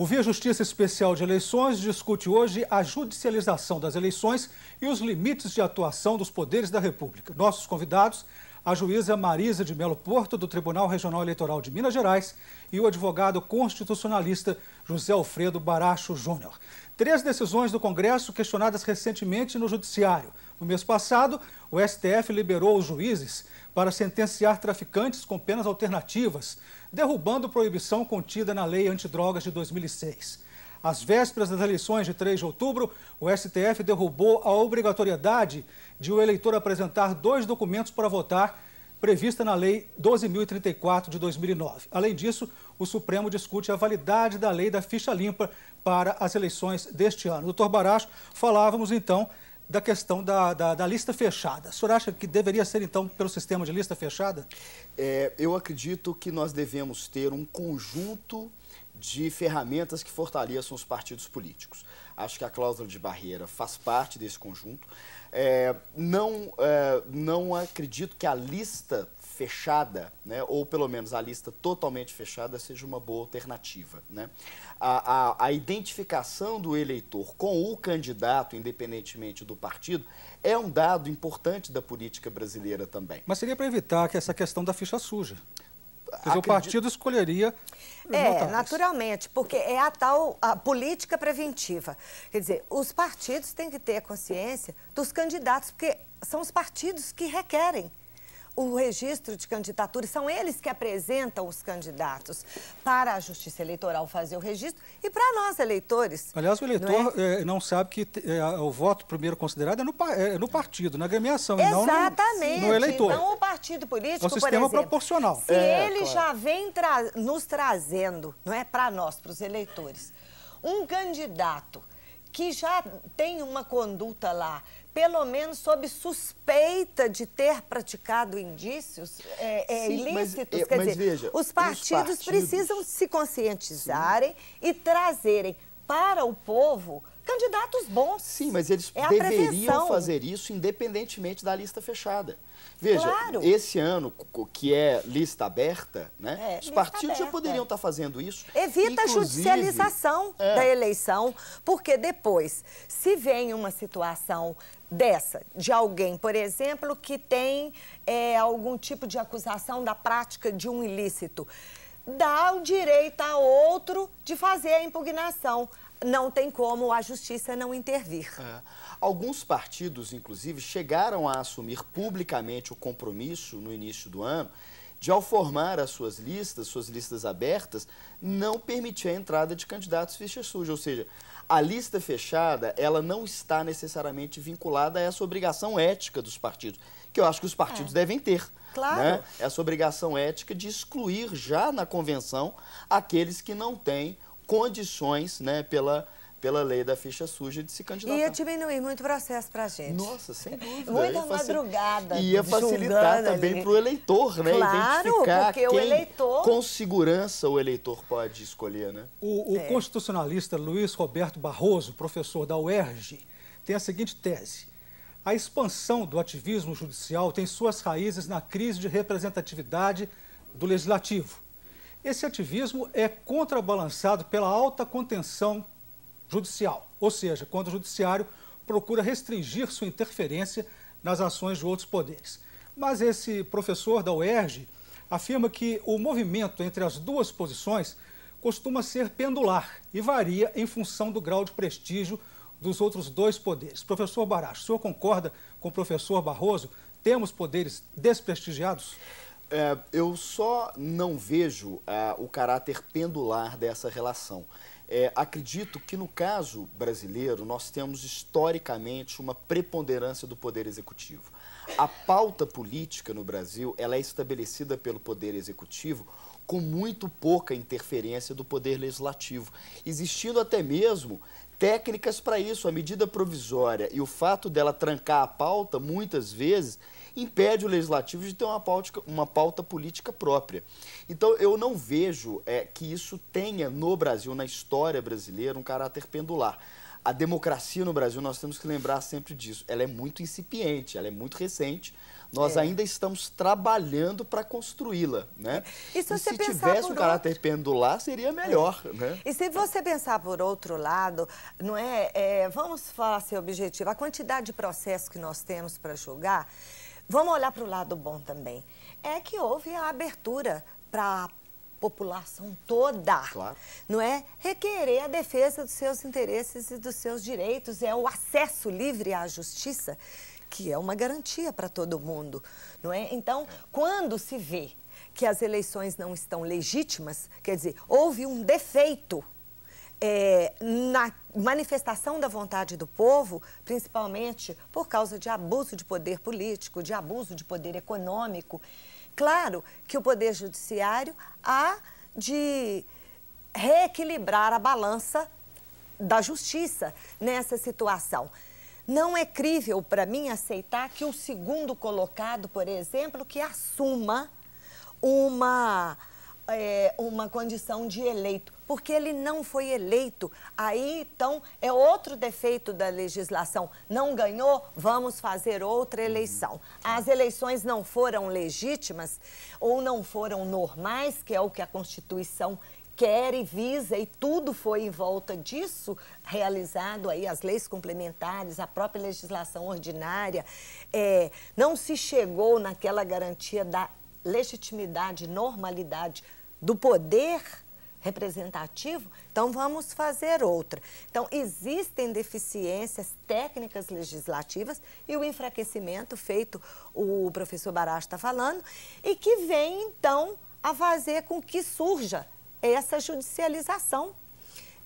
O Via Justiça Especial de Eleições discute hoje a judicialização das eleições e os limites de atuação dos poderes da República. Nossos convidados, a juíza Marisa de Melo Porto, do Tribunal Regional Eleitoral de Minas Gerais, e o advogado constitucionalista José Alfredo Baracho Júnior. Três decisões do Congresso questionadas recentemente no Judiciário. No mês passado, o STF liberou os juízes para sentenciar traficantes com penas alternativas, derrubando proibição contida na Lei Antidrogas de 2006. Às vésperas das eleições de 3 de outubro, o STF derrubou a obrigatoriedade de o eleitor apresentar dois documentos para votar, prevista na Lei 12.034 de 2009. Além disso, o Supremo discute a validade da lei da ficha limpa para as eleições deste ano. Doutor Baracho, falávamos então da questão da, da, da, lista fechada. O senhor acha que deveria ser, então, pelo sistema de lista fechada? É, eu acredito que nós devemos ter um conjunto de ferramentas que fortaleçam os partidos políticos. Acho que a cláusula de barreira faz parte desse conjunto. É, não, é, não acredito que a lista fechada, né, ou pelo menos a lista totalmente fechada, seja uma boa alternativa. Né? A, a, a identificação do eleitor com o candidato, independentemente do partido, é um dado importante da política brasileira também. Mas seria para evitar que essa questão da ficha suja. o partido escolheria. É, notáveis. naturalmente, porque é a tal a política preventiva. Quer dizer, os partidos têm que ter a consciência dos candidatos, porque são os partidos que requerem o registro de candidaturas, são eles que apresentam os candidatos para a Justiça Eleitoral fazer o registro e para nós, eleitores. Aliás, o eleitor não, é? É, não sabe que é, o voto primeiro considerado é no, é, é no partido, na agremiação, Exatamente. não no, no eleitor. Não o partido político, é o sistema exemplo, proporcional. Se é, ele claro. já vem tra nos trazendo, não é para nós, para os eleitores, um candidato que já tem uma conduta lá pelo menos sob suspeita de ter praticado indícios é, é Sim, ilícitos. Mas, é, Quer mas dizer, veja, os, partidos os, partidos precisam se conscientizarem Sim. e trazerem para o povo candidatos bons. Sim, mas eles é deveriam fazer isso independentemente da lista fechada. Veja, claro. esse ano, que é lista aberta, né, é, os partidos aberta. já poderiam estar tá fazendo isso. Evita a judicialização é. da eleição, porque depois, se vem uma situação dessa, de alguém, por exemplo, que tem é, algum tipo de acusação da prática de um ilícito, dá o direito a outro de fazer a impugnação não tem como a justiça não intervir. É. Alguns partidos, inclusive, chegaram a assumir publicamente o compromisso no início do ano de, ao formar as suas listas, suas listas abertas, não permitir a entrada de candidatos ficha suja. Ou seja, a lista fechada, ela não está necessariamente vinculada a essa obrigação ética dos partidos, que eu acho que os partidos é. devem ter. Né? Claro. Né? Essa obrigação ética de excluir já na convenção aqueles que não têm condições, né, pela pela lei da ficha suja de se candidatar. Ia diminuir muito o processo para a gente. Nossa, sem dúvida. Muita ia madrugada. Ia facilitar também para o eleitor, né? Claro, Identificar porque o eleitor... Com segurança o eleitor pode escolher, né? O, o é. constitucionalista Luiz Roberto Barroso, professor da UERJ, tem a seguinte tese. A expansão do ativismo judicial tem suas raízes na crise de representatividade do legislativo esse ativismo é contrabalançado pela alta contenção judicial, ou seja, quando o judiciário procura restringir sua interferência nas ações de outros poderes. Mas esse professor da UERJ afirma que o movimento entre as duas posições costuma ser pendular e varia em função do grau de prestígio dos outros dois poderes. Professor Baracho, o senhor concorda com o professor Barroso? Temos poderes desprestigiados? É, eu só não vejo ah, o caráter pendular dessa relação. É, acredito que no caso brasileiro nós temos historicamente uma preponderância do poder executivo. A pauta política no Brasil ela é estabelecida pelo poder executivo com muito pouca interferência do poder legislativo, existindo até mesmo técnicas para isso. A medida provisória e o fato dela trancar a pauta, muitas vezes, impede o legislativo de ter uma pauta, uma pauta política própria. Então, eu não vejo é, que isso tenha no Brasil, na história brasileira, um caráter pendular a democracia no Brasil, nós temos que lembrar sempre disso, ela é muito incipiente, ela é muito recente. Nós é. ainda estamos trabalhando para construí-la, né? E se, e se tivesse um caráter outro... pendular, seria melhor, é. né? E se você pensar por outro lado, não é, é vamos falar seu objetivo, a quantidade de processos que nós temos para julgar, vamos olhar para o lado bom também. É que houve a abertura para população toda. Claro. Não é requerer a defesa dos seus interesses e dos seus direitos, é o acesso livre à justiça, que é uma garantia para todo mundo, não é? Então, quando se vê que as eleições não estão legítimas, quer dizer, houve um defeito é, na manifestação da vontade do povo, principalmente por causa de abuso de poder político, de abuso de poder econômico. Claro que o poder judiciário há de reequilibrar a balança da justiça nessa situação. Não é crível para mim aceitar que o segundo colocado, por exemplo, que assuma uma é, uma condição de eleito, porque ele não foi eleito. Aí, então, é outro defeito da legislação. Não ganhou, vamos fazer outra uhum. eleição. Tá. As eleições não foram legítimas ou não foram normais, que é o que a Constituição quer e visa, e tudo foi em volta disso realizado aí, as leis complementares, a própria legislação ordinária. É, não se chegou naquela garantia da legitimidade, normalidade do poder representativo, então vamos fazer outra. Então, existem deficiências técnicas legislativas e o enfraquecimento feito, o professor Baracho está falando, e que vem, então, a fazer com que surja essa judicialização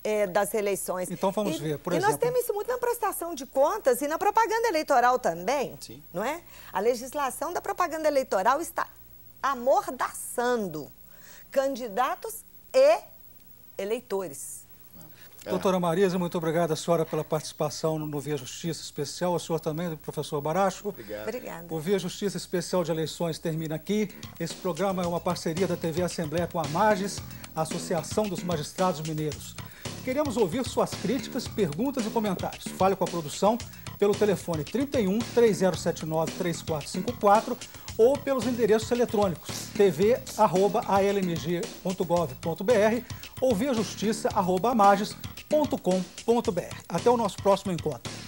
é, das eleições. Então vamos e, ver, por e exemplo. E nós temos isso muito na prestação de contas e na propaganda eleitoral também, Sim. não é? A legislação da propaganda eleitoral está amordaçando candidatos e eleitores. É. Doutora Marisa, muito obrigada, senhora, pela participação no Via Justiça Especial. A senhora também, professor Baracho. Obrigada. O Via Justiça Especial de Eleições termina aqui. Esse programa é uma parceria da TV Assembleia com a MAGES, a Associação dos Magistrados Mineiros. Queremos ouvir suas críticas, perguntas e comentários. Fale com a produção pelo telefone 31 3079 3454 ou pelos endereços eletrônicos tv.almg.gov.br ou via justiça.amages.com.br. Até o nosso próximo encontro.